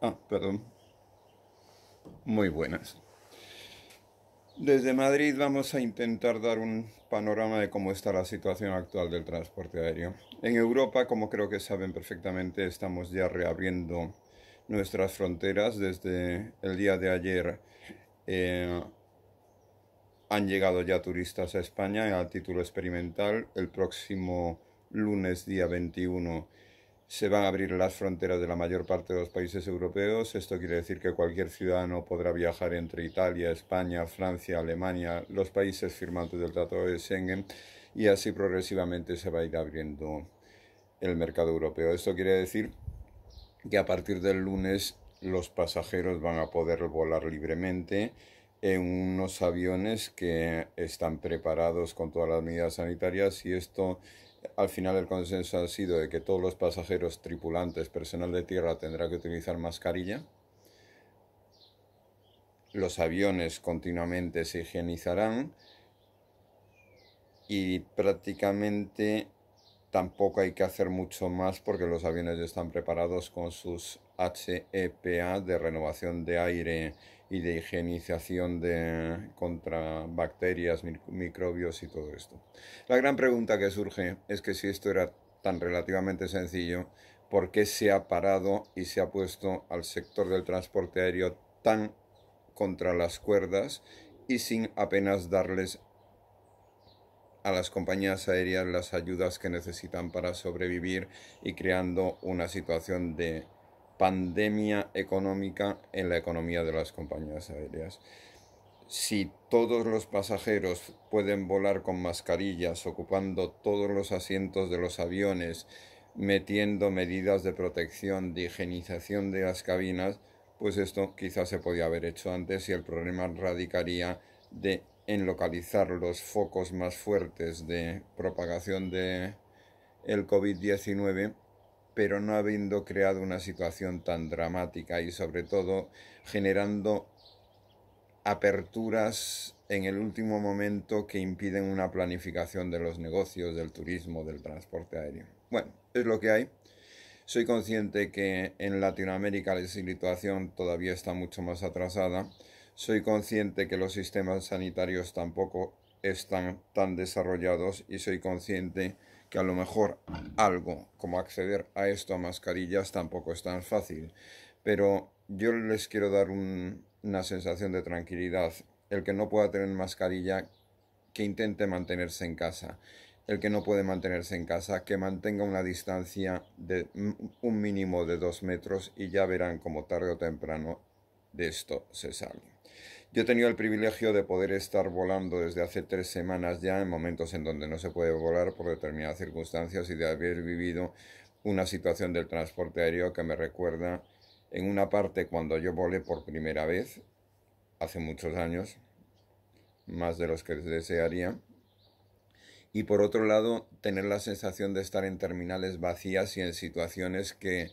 Ah, perdón. Muy buenas. Desde Madrid vamos a intentar dar un panorama de cómo está la situación actual del transporte aéreo. En Europa, como creo que saben perfectamente, estamos ya reabriendo nuestras fronteras. Desde el día de ayer eh, han llegado ya turistas a España a título experimental. El próximo lunes, día 21, se van a abrir las fronteras de la mayor parte de los países europeos. Esto quiere decir que cualquier ciudadano podrá viajar entre Italia, España, Francia, Alemania, los países firmantes del Tratado de Schengen y así progresivamente se va a ir abriendo el mercado europeo. Esto quiere decir que a partir del lunes los pasajeros van a poder volar libremente en unos aviones que están preparados con todas las medidas sanitarias y esto al final el consenso ha sido de que todos los pasajeros, tripulantes, personal de tierra tendrá que utilizar mascarilla. Los aviones continuamente se higienizarán y prácticamente Tampoco hay que hacer mucho más porque los aviones ya están preparados con sus HEPA de renovación de aire y de higienización de, contra bacterias, microbios y todo esto. La gran pregunta que surge es que si esto era tan relativamente sencillo, ¿por qué se ha parado y se ha puesto al sector del transporte aéreo tan contra las cuerdas y sin apenas darles a las compañías aéreas las ayudas que necesitan para sobrevivir y creando una situación de pandemia económica en la economía de las compañías aéreas. Si todos los pasajeros pueden volar con mascarillas, ocupando todos los asientos de los aviones, metiendo medidas de protección, de higienización de las cabinas, pues esto quizás se podía haber hecho antes y el problema radicaría de en localizar los focos más fuertes de propagación de el COVID-19, pero no habiendo creado una situación tan dramática y sobre todo generando aperturas en el último momento que impiden una planificación de los negocios, del turismo, del transporte aéreo. Bueno, es lo que hay. Soy consciente que en Latinoamérica la situación todavía está mucho más atrasada soy consciente que los sistemas sanitarios tampoco están tan desarrollados y soy consciente que a lo mejor algo como acceder a esto a mascarillas tampoco es tan fácil. Pero yo les quiero dar una sensación de tranquilidad. El que no pueda tener mascarilla, que intente mantenerse en casa. El que no puede mantenerse en casa, que mantenga una distancia de un mínimo de dos metros y ya verán como tarde o temprano de esto se sale. Yo he tenido el privilegio de poder estar volando desde hace tres semanas ya en momentos en donde no se puede volar por determinadas circunstancias y de haber vivido una situación del transporte aéreo que me recuerda en una parte cuando yo volé por primera vez, hace muchos años, más de los que desearía, y por otro lado tener la sensación de estar en terminales vacías y en situaciones que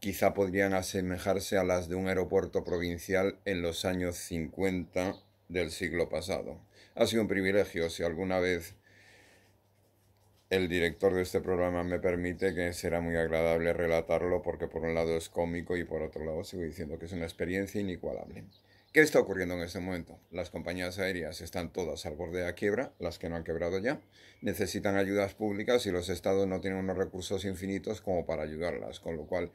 quizá podrían asemejarse a las de un aeropuerto provincial en los años 50 del siglo pasado. Ha sido un privilegio, si alguna vez el director de este programa me permite, que será muy agradable relatarlo porque por un lado es cómico y por otro lado sigo diciendo que es una experiencia inigualable. ¿Qué está ocurriendo en este momento? Las compañías aéreas están todas al borde de la quiebra, las que no han quebrado ya. Necesitan ayudas públicas y los estados no tienen unos recursos infinitos como para ayudarlas, con lo cual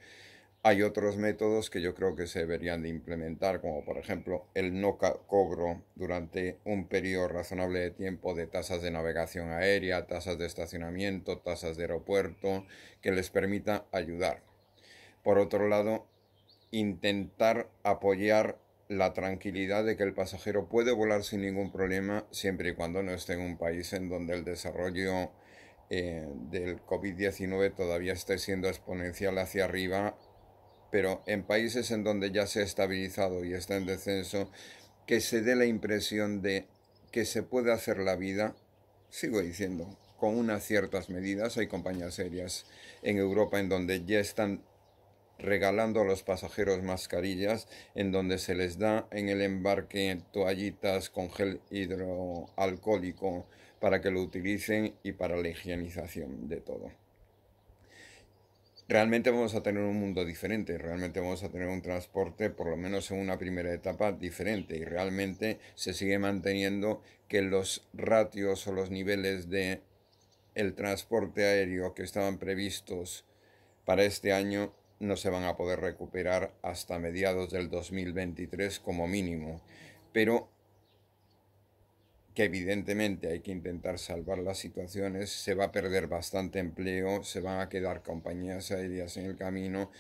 hay otros métodos que yo creo que se deberían de implementar, como por ejemplo el no cobro durante un periodo razonable de tiempo de tasas de navegación aérea, tasas de estacionamiento, tasas de aeropuerto, que les permita ayudar. Por otro lado, intentar apoyar la tranquilidad de que el pasajero puede volar sin ningún problema siempre y cuando no esté en un país en donde el desarrollo eh, del COVID-19 todavía esté siendo exponencial hacia arriba pero en países en donde ya se ha estabilizado y está en descenso, que se dé la impresión de que se puede hacer la vida, sigo diciendo, con unas ciertas medidas. Hay compañías serias en Europa en donde ya están regalando a los pasajeros mascarillas, en donde se les da en el embarque toallitas con gel hidroalcohólico para que lo utilicen y para la higienización de todo realmente vamos a tener un mundo diferente, realmente vamos a tener un transporte, por lo menos en una primera etapa, diferente y realmente se sigue manteniendo que los ratios o los niveles de el transporte aéreo que estaban previstos para este año no se van a poder recuperar hasta mediados del 2023 como mínimo. Pero que evidentemente hay que intentar salvar las situaciones, se va a perder bastante empleo, se van a quedar compañías aéreas en el camino.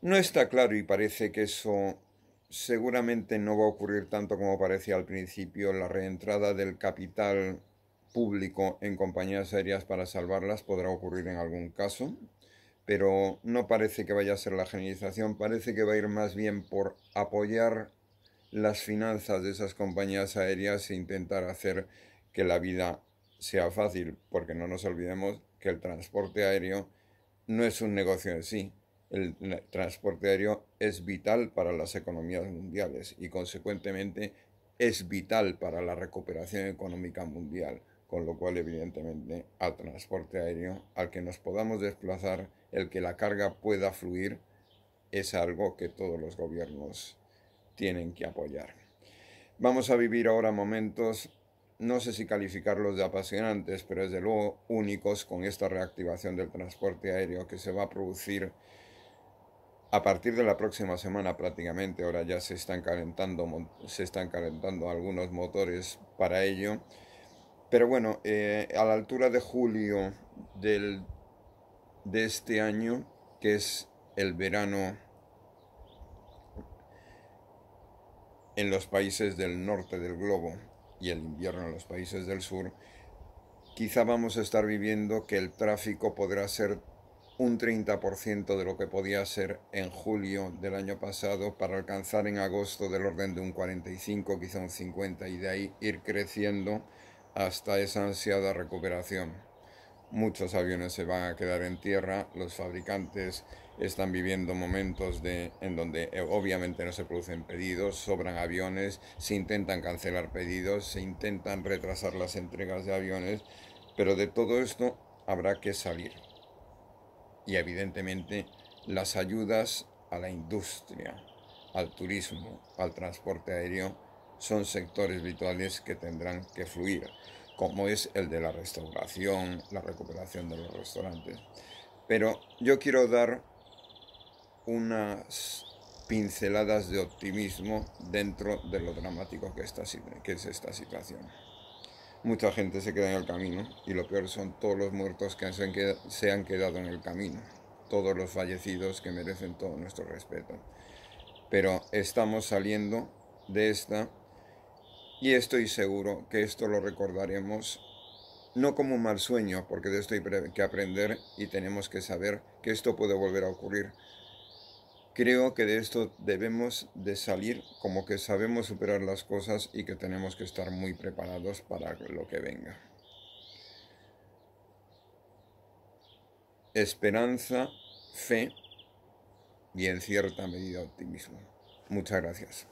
No está claro y parece que eso seguramente no va a ocurrir tanto como parecía al principio. La reentrada del capital público en compañías aéreas para salvarlas podrá ocurrir en algún caso, pero no parece que vaya a ser la generalización, parece que va a ir más bien por apoyar las finanzas de esas compañías aéreas e intentar hacer que la vida sea fácil, porque no nos olvidemos que el transporte aéreo no es un negocio en sí. El transporte aéreo es vital para las economías mundiales y consecuentemente es vital para la recuperación económica mundial, con lo cual evidentemente al transporte aéreo, al que nos podamos desplazar, el que la carga pueda fluir, es algo que todos los gobiernos tienen que apoyar. Vamos a vivir ahora momentos, no sé si calificarlos de apasionantes, pero desde luego únicos con esta reactivación del transporte aéreo que se va a producir a partir de la próxima semana prácticamente. Ahora ya se están calentando, se están calentando algunos motores para ello. Pero bueno, eh, a la altura de julio del, de este año, que es el verano en los países del norte del globo y el invierno en los países del sur, quizá vamos a estar viviendo que el tráfico podrá ser un 30% de lo que podía ser en julio del año pasado para alcanzar en agosto del orden de un 45, quizá un 50 y de ahí ir creciendo hasta esa ansiada recuperación muchos aviones se van a quedar en tierra, los fabricantes están viviendo momentos en donde eh, obviamente no se producen pedidos, sobran aviones, se intentan cancelar pedidos, se intentan retrasar las entregas de aviones, pero de todo esto habrá que salir. Y evidentemente las ayudas a la industria, al turismo, al transporte aéreo, son sectores vitales que tendrán que fluir como es el de la restauración, la recuperación de los restaurantes. Pero yo quiero dar unas pinceladas de optimismo dentro de lo dramático que, es esta situación. Mucha gente se queda en el camino y lo peor son todos los muertos que se han quedado en el camino, todos los fallecidos que merecen todo nuestro respeto. Pero estamos saliendo de esta y estoy seguro que esto lo recordaremos no como un mal sueño, porque de esto hay que aprender y tenemos que saber que esto puede volver a ocurrir. Creo que de esto debemos de salir como que sabemos superar las cosas y que tenemos que estar muy preparados para lo que venga. Esperanza, fe y en cierta medida optimismo. Muchas gracias.